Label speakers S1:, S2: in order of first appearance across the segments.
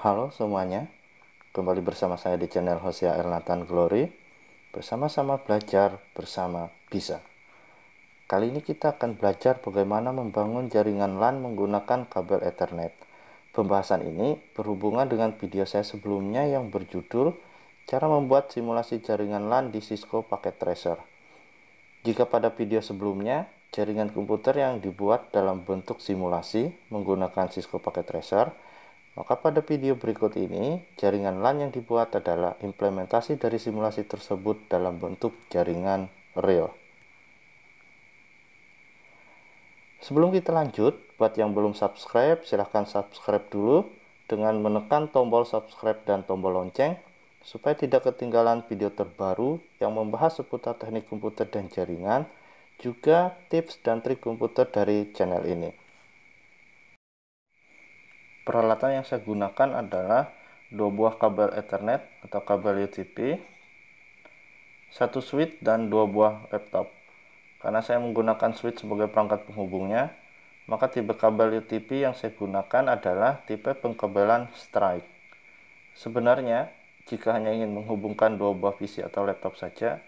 S1: Halo semuanya, kembali bersama saya di channel Hosea Ernatan Glory Bersama-sama belajar, bersama bisa Kali ini kita akan belajar bagaimana membangun jaringan LAN menggunakan kabel Ethernet Pembahasan ini berhubungan dengan video saya sebelumnya yang berjudul Cara membuat simulasi jaringan LAN di Cisco Packet Tracer Jika pada video sebelumnya, jaringan komputer yang dibuat dalam bentuk simulasi menggunakan Cisco Packet Tracer maka pada video berikut ini, jaringan LAN yang dibuat adalah implementasi dari simulasi tersebut dalam bentuk jaringan real. Sebelum kita lanjut, buat yang belum subscribe, silahkan subscribe dulu dengan menekan tombol subscribe dan tombol lonceng supaya tidak ketinggalan video terbaru yang membahas seputar teknik komputer dan jaringan, juga tips dan trik komputer dari channel ini. Peralatan yang saya gunakan adalah dua buah kabel Ethernet atau kabel UTP, satu switch dan dua buah laptop. Karena saya menggunakan switch sebagai perangkat penghubungnya, maka tipe kabel UTP yang saya gunakan adalah tipe pengkabelan strike. Sebenarnya, jika hanya ingin menghubungkan dua buah PC atau laptop saja,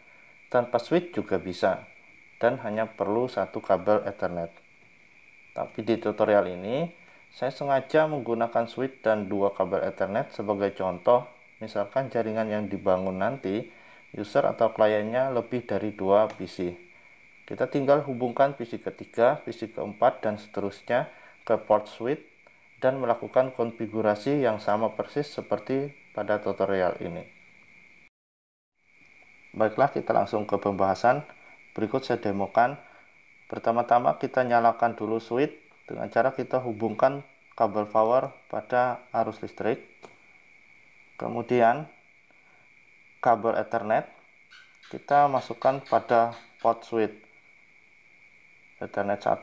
S1: tanpa switch juga bisa, dan hanya perlu satu kabel Ethernet. Tapi di tutorial ini, saya sengaja menggunakan switch dan dua kabel Ethernet sebagai contoh, misalkan jaringan yang dibangun nanti, user atau kliennya lebih dari dua PC. Kita tinggal hubungkan PC ketiga, PC keempat, dan seterusnya ke port switch dan melakukan konfigurasi yang sama persis seperti pada tutorial ini. Baiklah, kita langsung ke pembahasan. Berikut saya demokan. Pertama-tama kita nyalakan dulu switch dengan cara kita hubungkan kabel power pada arus listrik kemudian kabel ethernet kita masukkan pada port switch ethernet 1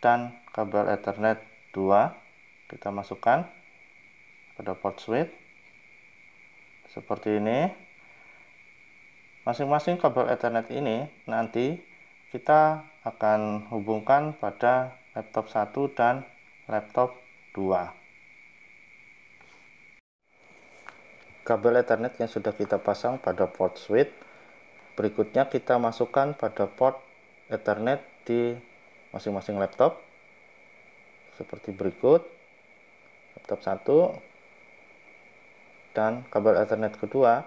S1: dan kabel ethernet 2 kita masukkan pada port switch seperti ini masing-masing kabel ethernet ini nanti kita akan hubungkan pada laptop 1 dan laptop 2 kabel Ethernet yang sudah kita pasang pada port switch berikutnya kita masukkan pada port Ethernet di masing-masing laptop seperti berikut laptop 1 dan kabel Ethernet kedua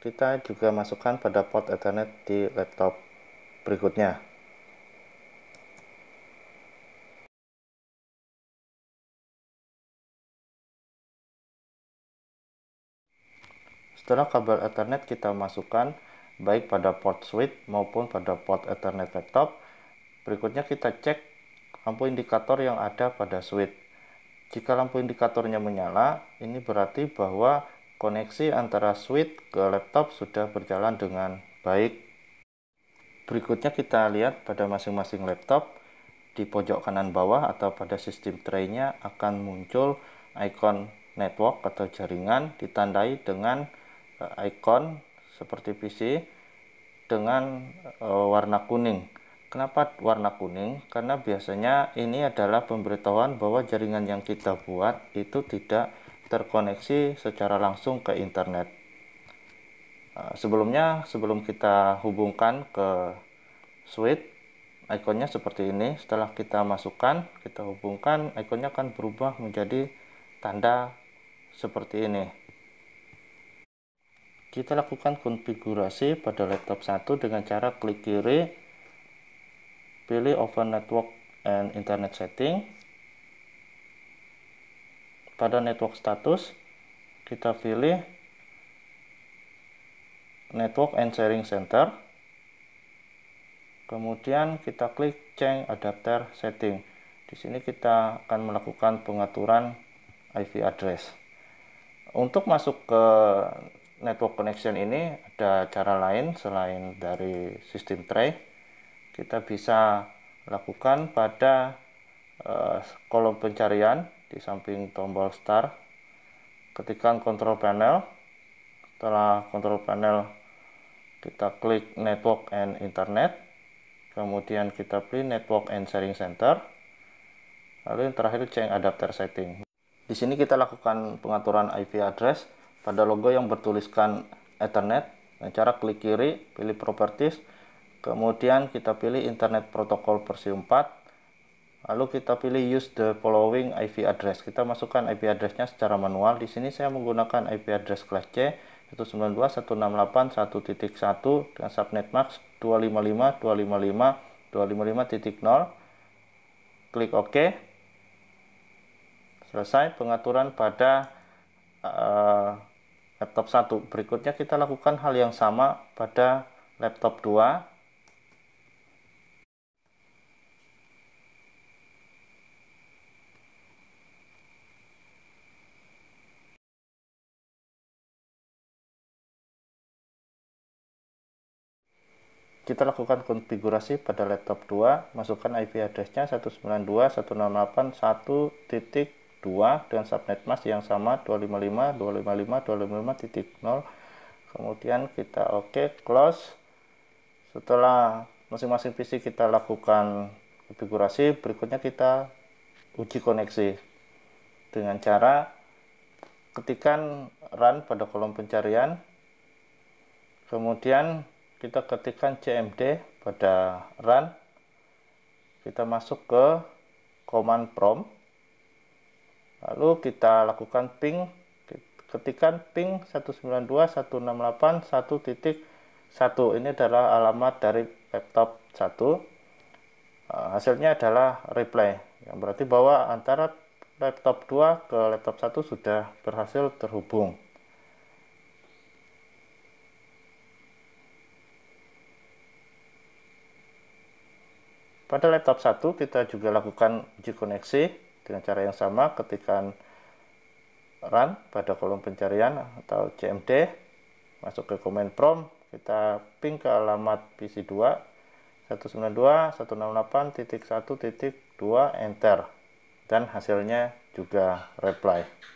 S1: kita juga masukkan pada port Ethernet di laptop berikutnya. Setelah kabel Ethernet kita masukkan baik pada port switch maupun pada port Ethernet laptop. Berikutnya kita cek lampu indikator yang ada pada switch. Jika lampu indikatornya menyala, ini berarti bahwa koneksi antara switch ke laptop sudah berjalan dengan baik Berikutnya kita lihat pada masing-masing laptop di pojok kanan bawah atau pada sistem tray-nya akan muncul icon network atau jaringan ditandai dengan eh, icon seperti PC dengan eh, warna kuning. Kenapa warna kuning? Karena biasanya ini adalah pemberitahuan bahwa jaringan yang kita buat itu tidak terkoneksi secara langsung ke internet. Eh, sebelumnya sebelum kita hubungkan ke switch ikonnya seperti ini setelah kita masukkan kita hubungkan ikonnya akan berubah menjadi tanda seperti ini kita lakukan konfigurasi pada laptop 1 dengan cara klik kiri pilih open network and internet setting pada network status kita pilih Network and Sharing Center. Kemudian kita klik change adapter setting. Di sini kita akan melakukan pengaturan IP address. Untuk masuk ke network connection ini ada cara lain selain dari sistem tray. Kita bisa lakukan pada uh, kolom pencarian di samping tombol start. Ketikan Control panel. Setelah Control panel kita klik network and internet kemudian kita pilih network and sharing center lalu yang terakhir cek adapter setting di sini kita lakukan pengaturan IP address pada logo yang bertuliskan Ethernet dan cara klik kiri pilih properties kemudian kita pilih internet protocol versi 4 lalu kita pilih use the following IP address kita masukkan IP addressnya secara manual di sini saya menggunakan IP address kelas C 192.168.1.1 dengan subnet max 255 255 klik OK selesai pengaturan pada uh, laptop 1 berikutnya kita lakukan hal yang sama pada laptop 2 kita lakukan konfigurasi pada laptop 2, masukkan IP address-nya 192.168.1.2 dengan subnet mask yang sama 255.255.255.0 Kemudian kita oke okay, close. Setelah masing-masing PC kita lakukan konfigurasi, berikutnya kita uji koneksi dengan cara ketikan run pada kolom pencarian. Kemudian kita ketikkan cmd pada run kita masuk ke command prompt lalu kita lakukan ping ketikan ping 192.168.1.1 ini adalah alamat dari laptop 1 eh, hasilnya adalah reply yang berarti bahwa antara laptop 2 ke laptop 1 sudah berhasil terhubung Pada laptop 1 kita juga lakukan uji koneksi dengan cara yang sama ketikan run pada kolom pencarian atau CMD masuk ke command prompt kita ping ke alamat PC2 192.168.1.2 enter dan hasilnya juga reply